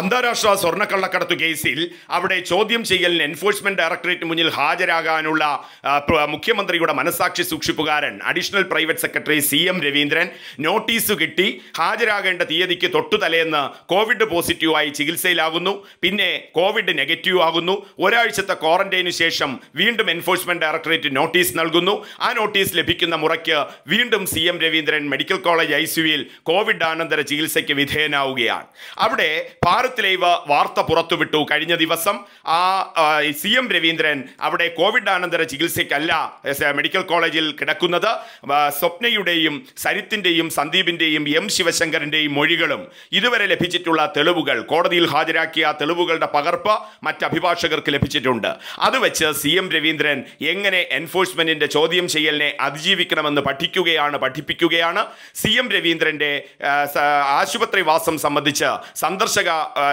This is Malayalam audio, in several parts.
അന്താരാഷ്ട്ര സ്വർണ്ണക്കള്ളക്കടത്ത് കേസിൽ അവിടെ ചോദ്യം ചെയ്യലിന് എൻഫോഴ്സ്മെന്റ് ഡയറക്ടറേറ്റ് മുന്നിൽ ഹാജരാകാനുള്ള മുഖ്യമന്ത്രിയുടെ മനസാക്ഷി സൂക്ഷിപ്പുകാരൻ additional private secretary C M Raveendran notice കിട്ടി ഹാജരാകേണ്ട തീയതിക്ക് തൊട്ടു തലേന്ന് കോവിഡ് പോസിറ്റീവായി ചികിത്സയിലാകുന്നു പിന്നെ കോവിഡ് നെഗറ്റീവ് ആകുന്നു ഒരാഴ്ചത്തെ ക്വാറന്റൈനു ശേഷം വീണ്ടും എൻഫോഴ്സ്മെന്റ് ഡയറക്ടറേറ്റ് നോട്ടീസ് നൽകുന്നു ആ നോട്ടീസ് ലഭിക്കുന്ന മുറയ്ക്ക് വീണ്ടും C M Raveendran medical college I സിയുയിൽ കോവിഡ് ആനന്തര ചികിത്സയ്ക്ക് വിധേയനാവുകയാണ് അവിടെ ഭാരത് ലൈവ് വാർത്ത പുറത്തുവിട്ടു കഴിഞ്ഞ ദിവസം ആ സി എം രവീന്ദ്രൻ അവിടെ കോവിഡ് ആനന്തര ചികിത്സയ്ക്കല്ല മെഡിക്കൽ കോളേജിൽ കിടക്കുന്നത് സ്വപ്നയുടെയും സരിത്തിൻ്റെയും സന്ദീപിൻ്റെയും എം ശിവശങ്കറിൻ്റെയും മൊഴികളും ഇതുവരെ ലഭിച്ചിട്ടുള്ള തെളിവുകൾ കോടതിയിൽ ഹാജരാക്കിയ തെളിവുകളുടെ പകർപ്പ് മറ്റ് അഭിഭാഷകർക്ക് ലഭിച്ചിട്ടുണ്ട് അത് വെച്ച് സി എം രവീന്ദ്രൻ എങ്ങനെ എൻഫോഴ്സ്മെന്റിന്റെ ചോദ്യം ചെയ്യലിനെ അതിജീവിക്കണമെന്ന് പഠിക്കുകയാണ് പഠിപ്പിക്കുകയാണ് സി എം രവീന്ദ്രന്റെ ആശുപത്രി വാസം സംബന്ധിച്ച് സന്ദർശക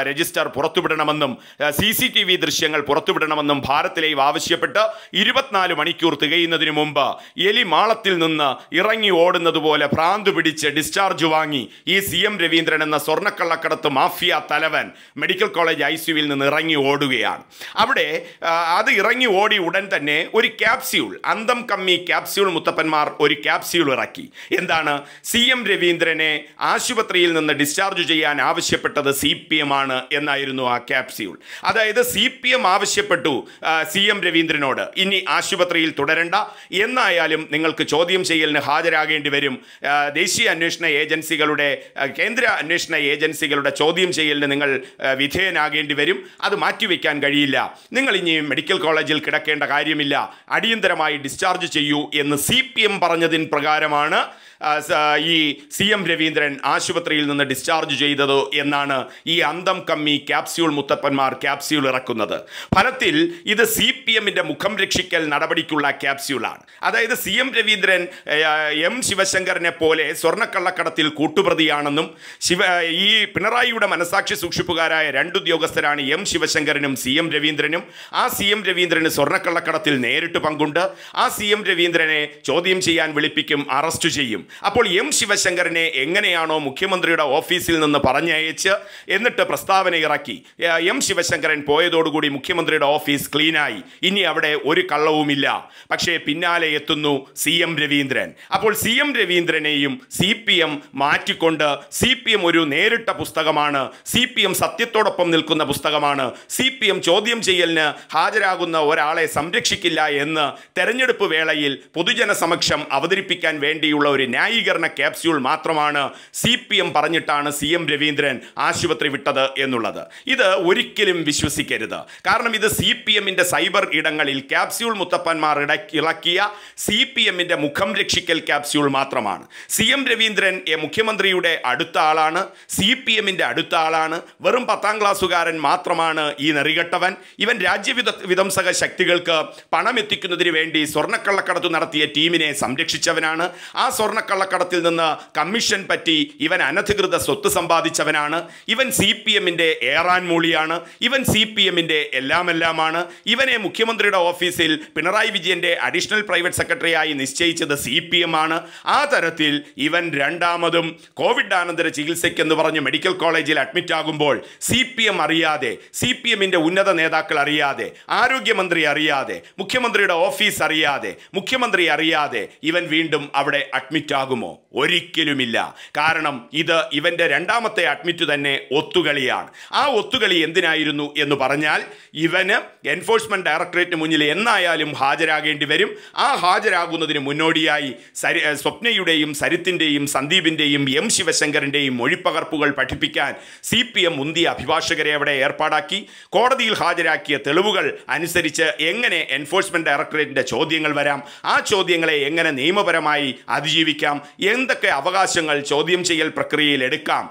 രജിസ്റ്റർ പുറത്തുവിടണമെന്നും സി സി ടി വി ദൃശ്യങ്ങൾ പുറത്തുവിടണമെന്നും ഭാരത് ലൈവ് ആവശ്യപ്പെട്ട് ഇരുപത്തിനാല് മണിക്കൂർ തികയുന്നതിന് മുമ്പ് എലിമാളത്തിൽ നിന്ന് ഇറങ്ങി ഓടുന്നതുപോലെ ഭ്രാന്ത് പിടിച്ച് ഡിസ്ചാർജ് വാങ്ങി ഈ സി എം രവീന്ദ്രൻ എന്ന സ്വർണ്ണക്കള്ളക്കടത്ത് മാഫിയ തലവൻ മെഡിക്കൽ കോളേജ് ഐ സിയുവിൽ നിന്ന് ഇറങ്ങി ഓടുകയാണ് അവിടെ അത് ഇറങ്ങി ഓടി ഉടൻ തന്നെ ഒരു ക്യാപ്സ്യൂൾ അന്തം കമ്മി ക്യാപ്സ്യൂൾ മുത്തപ്പന്മാർ ഒരു ക്യാപ്സ്യൂൾ ഇറക്കി എന്താണ് സി എം രവീന്ദ്രനെ ആശുപത്രിയിൽ നിന്ന് ഡിസ്ചാർജ് ചെയ്യാൻ ആവശ്യപ്പെട്ടത് സി പി അനിവാര്യമാണ് എന്നായിരുന്നു ആ ക്യാപ്സ്യൂൾ അതായത് സി പി എം ആവശ്യപ്പെട്ടു സി എം രവീന്ദ്രനോട് ഇനി ആശുപത്രിയിൽ തുടരണ്ട എന്നായാലും നിങ്ങൾക്ക് ചോദ്യം ചെയ്യലിന് ഹാജരാകേണ്ടി വരും ദേശീയ അന്വേഷണ ഏജൻസികളുടെ കേന്ദ്ര അന്വേഷണ ഏജൻസികളുടെ ചോദ്യം ചെയ്യലിന് നിങ്ങൾ വിധേയനാകേണ്ടി വരും അത് മാറ്റിവെക്കാൻ കഴിയില്ല നിങ്ങൾ ഇനി മെഡിക്കൽ കോളേജിൽ കിടക്കേണ്ട കാര്യമില്ല അടിയന്തരമായി ഡിസ്ചാർജ് ചെയ്യൂ എന്ന് സി പി എം പറഞ്ഞതിന് പ്രകാരമാണ് ഈ സി എം രവീന്ദ്രൻ ആശുപത്രിയിൽ നിന്ന് ഡിസ്ചാർജ് ചെയ്തത് എന്നാണ് ഈ അന്തം കമ്മി ക്യാപ്സ്യൂൾ മുത്തപ്പന്മാർ ക്യാപ്സ്യൂൾ ഇറക്കുന്നത് ഫലത്തിൽ ഇത് സി പി എമ്മിൻ്റെ മുഖം രക്ഷിക്കൽ നടപടിക്കുള്ള ക്യാപ്സ്യൂളാണ് അതായത് സി എം രവീന്ദ്രൻ എം ശിവശങ്കറിനെ പോലെ സ്വർണ്ണക്കള്ളക്കടത്തിൽ കൂട്ടുപ്രതിയാണെന്നും ശിവ ഈ പിണറായിയുടെ മനസാക്ഷി സൂക്ഷിപ്പുകാരായ രണ്ടുദ്യോഗസ്ഥരാണ് എം ശിവശങ്കരനും സി എം രവീന്ദ്രനും ആ സി എം രവീന്ദ്രന് സ്വർണ്ണക്കള്ളക്കടത്തിൽ നേരിട്ട് പങ്കുണ്ട് ആ സി എം രവീന്ദ്രനെ ചോദ്യം ചെയ്യാൻ വിളിപ്പിക്കും അറസ്റ്റ് ചെയ്യും അപ്പോൾ എം ശിവശങ്കരനെ എങ്ങനെയാണോ മുഖ്യമന്ത്രിയുടെ ഓഫീസിൽ നിന്ന് പറഞ്ഞയച്ച് എന്നിട്ട് പിന്നീട് പ്രസ്താവന ഇറക്കി എം ശിവശങ്കരൻ പോയതോടുകൂടി മുഖ്യമന്ത്രിയുടെ ഓഫീസ് ക്ലീനായി ഇനി അവിടെ ഒരു കള്ളവുമില്ല പക്ഷേ പിന്നാലെ എത്തുന്നു സി എം രവീന്ദ്രൻ അപ്പോൾ സി എം രവീന്ദ്രനെയും സി പി എം മാറ്റിക്കൊണ്ട് സി പി എം ഒരു നേരിട്ട പുസ്തകമാണ് സി പി എം സത്യത്തോടൊപ്പം നിൽക്കുന്ന പുസ്തകമാണ് സി പി എം ചോദ്യം ചെയ്യലിന് ഹാജരാകുന്ന ഒരാളെ സംരക്ഷിക്കില്ല എന്ന് തെരഞ്ഞെടുപ്പ് വേളയിൽ പൊതുജന സമക്ഷം അവതരിപ്പിക്കാൻ വേണ്ടിയുള്ള ഒരു ന്യായീകരണ ക്യാപ്സ്യൂൾ മാത്രമാണ് സി പി എം പറഞ്ഞിട്ടാണ് സി എം രവീന്ദ്രൻ ആശുപത്രി വിട്ടത് നടക്കുന്നത് എന്നുള്ളത് ഇത് ഒരിക്കലും വിശ്വസിക്കരുത് കാരണം ഇത് സി പി എമ്മിൻ്റെ സൈബർ ഇടങ്ങളിൽ ക്യാപ്സ്യൂൾ മുത്തപ്പന്മാർ ഇളക്കിയ സി പി എമ്മിൻ്റെ മുഖം രക്ഷിക്കൽ ക്യാപ്സ്യൂൾ മാത്രമാണ് സി എം രവീന്ദ്രൻ എ മുഖ്യമന്ത്രിയുടെ അടുത്ത ആളാണ് സി പി എമ്മിൻ്റെ അടുത്ത ആളാണ് വെറും പത്താം ക്ലാസ്സുകാരൻ മാത്രമാണ് ഈ നെറികെട്ടവൻ ഇവൻ രാജ്യവിധ വിധംസക ശക്തികൾക്ക് പണം വേണ്ടി സ്വർണ്ണക്കള്ളക്കടത്ത് നടത്തിയ ടീമിനെ സംരക്ഷിച്ചവനാണ് ആ സ്വർണ്ണക്കള്ളക്കടത്തിൽ നിന്ന് കമ്മീഷൻ പറ്റി ഇവൻ അനധികൃത സ്വത്ത് സമ്പാദിച്ചവനാണ് ഇവൻ സി പി എമ്മിൻ്റെ ഏറാൻ മൂളിയാണ് ഇവൻ സി പി എമ്മിൻ്റെ എല്ലാമെല്ലാമാണ് ഇവനെ മുഖ്യമന്ത്രിയുടെ ഓഫീസിൽ പിണറായി വിജയൻ്റെ അഡീഷണൽ പ്രൈവറ്റ് സെക്രട്ടറിയായി നിശ്ചയിച്ചത് സി പി എം ആണ് ആ തരത്തിൽ ഇവൻ രണ്ടാമതും കോവിഡ് ആനന്തര ചികിത്സയ്ക്കെന്ന് പറഞ്ഞ് മെഡിക്കൽ കോളേജിൽ അഡ്മിറ്റ് ആകുമ്പോൾ സി പി എം അറിയാതെ സി പി എമ്മിൻ്റെ ഉന്നത നേതാക്കൾ അറിയാതെ ആരോഗ്യമന്ത്രി അറിയാതെ മുഖ്യമന്ത്രിയുടെ ഓഫീസ് അറിയാതെ മുഖ്യമന്ത്രി അറിയാതെ ഇവൻ വീണ്ടും അവിടെ അഡ്മിറ്റ് ആകുമോ ഒരിക്കലുമില്ല കാരണം ഇത് ഇവൻ്റെ രണ്ടാമത്തെ അഡ്മിറ്റ് തന്നെ ഒത്തു ഒത്തുകളിയാണ് ആ ഒത്തുകളി എന്തിനായിരുന്നു എന്ന് പറഞ്ഞാൽ ഇവന് എൻഫോഴ്സ്മെൻറ്റ് ഡയറക്ടറേറ്റിന് മുന്നിൽ എന്നായാലും ഹാജരാകേണ്ടി വരും ആ ഹാജരാകുന്നതിന് മുന്നോടിയായി സരി സ്വപ്നയുടെയും സരിത്തിൻ്റെയും സന്ദീപിൻ്റെയും എം ശിവശങ്കറിൻ്റെയും മൊഴിപ്പകർപ്പുകൾ പഠിപ്പിക്കാൻ സി പി എം മുന്തിയ അഭിഭാഷകരെ അവിടെ ഏർപ്പാടാക്കി കോടതിയിൽ ഹാജരാക്കിയ തെളിവുകൾ അനുസരിച്ച് എങ്ങനെ എൻഫോഴ്സ്മെൻറ്റ് ഡയറക്ടറേറ്റിൻ്റെ ചോദ്യങ്ങൾ വരാം ആ ചോദ്യങ്ങളെ എങ്ങനെ നിയമപരമായി അതിജീവിക്കാം എന്തൊക്കെ അവകാശങ്ങൾ ചോദ്യം ചെയ്യൽ പ്രക്രിയയിൽ എടുക്കാം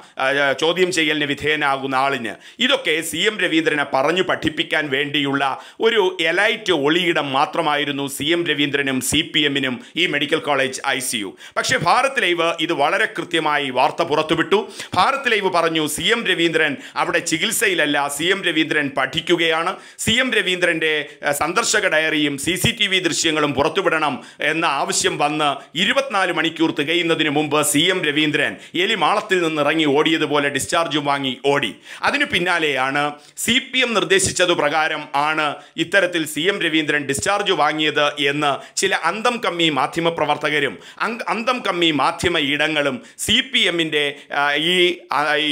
ചോദ്യം ചെയ്യലിന് വിധേയന അധ്യക്ഷനാകുന്ന ആളിന് ഇതൊക്കെ സി എം രവീന്ദ്രനെ പറഞ്ഞു പഠിപ്പിക്കാൻ വേണ്ടിയുള്ള ഒരു എലൈറ്റ് ഒളിയിടം മാത്രമായിരുന്നു സി എം രവീന്ദ്രനും സി പി എമ്മിനും ഈ medical college I C U പക്ഷേ ഭാരത് ലൈവ് ഇത് വളരെ കൃത്യമായി വാർത്ത പുറത്തുവിട്ടു ഭാരത് ലൈവ് പറഞ്ഞു സി എം രവീന്ദ്രൻ അവിടെ ചികിത്സയിലല്ല സി എം രവീന്ദ്രൻ പഠിക്കുകയാണ് സി എം രവീന്ദ്രൻ്റെ സന്ദർശക ഡയറിയും സി സി ടി വി ദൃശ്യങ്ങളും പുറത്തുവിടണം എന്ന ആവശ്യം വന്ന് ഇരുപത്തിനാല് മണിക്കൂർ തികയുന്നതിന് മുമ്പ് സി എം രവീന്ദ്രൻ എലിമാളത്തിൽ നിന്ന് ഇറങ്ങി ഓടിയതുപോലെ ഡിസ്ചാർജും വാങ്ങി ഓടി അതിനു പിന്നാലെയാണ് സി പി എം നിർദ്ദേശിച്ചതു പ്രകാരം ആണ് ഇത്തരത്തിൽ സി എം രവീന്ദ്രൻ ഡിസ്ചാർജ് വാങ്ങിയത് എന്ന് ചില അന്തം കമ്മി മാധ്യമപ്രവർത്തകരും അന്തം കമ്മി മാധ്യമ ഇടങ്ങളും സി പി എമ്മിൻ്റെ ഈ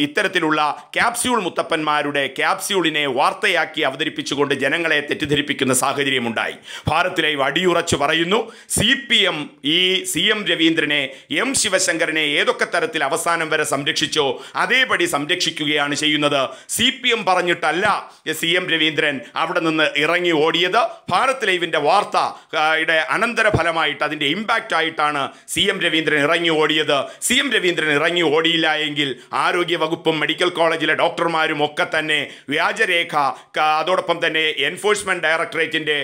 ഇത്തരത്തിലുള്ള ക്യാപ്സ്യൂൾ മുത്തപ്പന്മാരുടെ ക്യാപ്സ്യൂളിനെ വാർത്തയാക്കി അവതരിപ്പിച്ചുകൊണ്ട് ജനങ്ങളെ തെറ്റിദ്ധരിപ്പിക്കുന്ന സാഹചര്യമുണ്ടായി ഭാരത്തിലെ അടിയുറച്ചു പറയുന്നു സി പി എം ഈ സി എം രവീന്ദ്രനെ എം ശിവശങ്കരനെ ഏതൊക്കെ തരത്തിൽ അവസാനം വരെ സംരക്ഷിച്ചോ അതേപടി സംരക്ഷിക്കുകയാണ് പറയുകയാണ് ചെയ്യുന്നത് സി പി എം പറഞ്ഞിട്ടല്ല സി എം രവീന്ദ്രൻ അവിടെ നിന്ന് ഇറങ്ങി ഓടിയത് ഭാരത് ലൈവിൻ്റെ വാർത്ത യുടെ അനന്തരഫലമായിട്ട് അതിൻ്റെ ഇമ്പാക്റ്റ് ആയിട്ടാണ് സി എം രവീന്ദ്രൻ ഇറങ്ങി ഓടിയത് സി എം രവീന്ദ്രൻ ഇറങ്ങി ഓടിയില്ല എങ്കിൽ ആരോഗ്യ വകുപ്പും മെഡിക്കൽ കോളേജിലെ ഡോക്ടർമാരും ഒക്കെ തന്നെ വ്യാജരേഖ അതോടൊപ്പം തന്നെ എൻഫോഴ്സ്മെൻറ്റ് ഡയറക്ടറേറ്റിൻ്റെ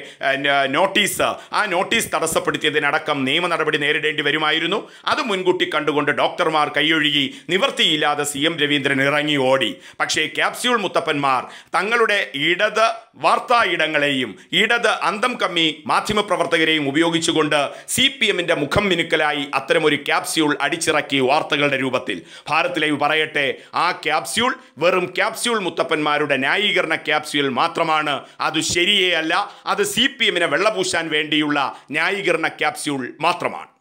നോട്ടീസ് ആ നോട്ടീസ് തടസ്സപ്പെടുത്തിയതിനടക്കം നിയമ നടപടി നേരിടേണ്ടി വരുമായിരുന്നു അത് മുൻകൂട്ടി കണ്ടുകൊണ്ട് ഡോക്ടർമാർ കൈയൊഴുകി നിവൃത്തിയില്ലാതെ സി എം രവീന്ദ്രൻ ഇറങ്ങി ഓടി പക്ഷേ ക്യാപ്സ്യൂൾ മുത്തപ്പന്മാർ തങ്ങളുടെ ഇടത് വാർത്താ ഇടങ്ങളെയും ഇടത് അന്തം കമ്മി മാധ്യമപ്രവർത്തകരെയും ഉപയോഗിച്ചുകൊണ്ട് സി പി എമ്മിൻ്റെ മുഖം മിനുക്കലായി അത്തരമൊരു ക്യാപ്സ്യൂൾ അടിച്ചിറക്കി വാർത്തകളുടെ രൂപത്തിൽ ഭാരത്തിലേവ് പറയട്ടെ ആ ക്യാപ്സ്യൂൾ വെറും ക്യാപ്സ്യൂൾ മുത്തപ്പന്മാരുടെ ന്യായീകരണ ക്യാപ്സ്യൂൾ മാത്രമാണ് അത് ശരിയേ അല്ല അത് സി പി എമ്മിനെ വെള്ളപൂശാൻ വേണ്ടിയുള്ള ന്യായീകരണ ക്യാപ്സ്യൂൾ മാത്രമാണ്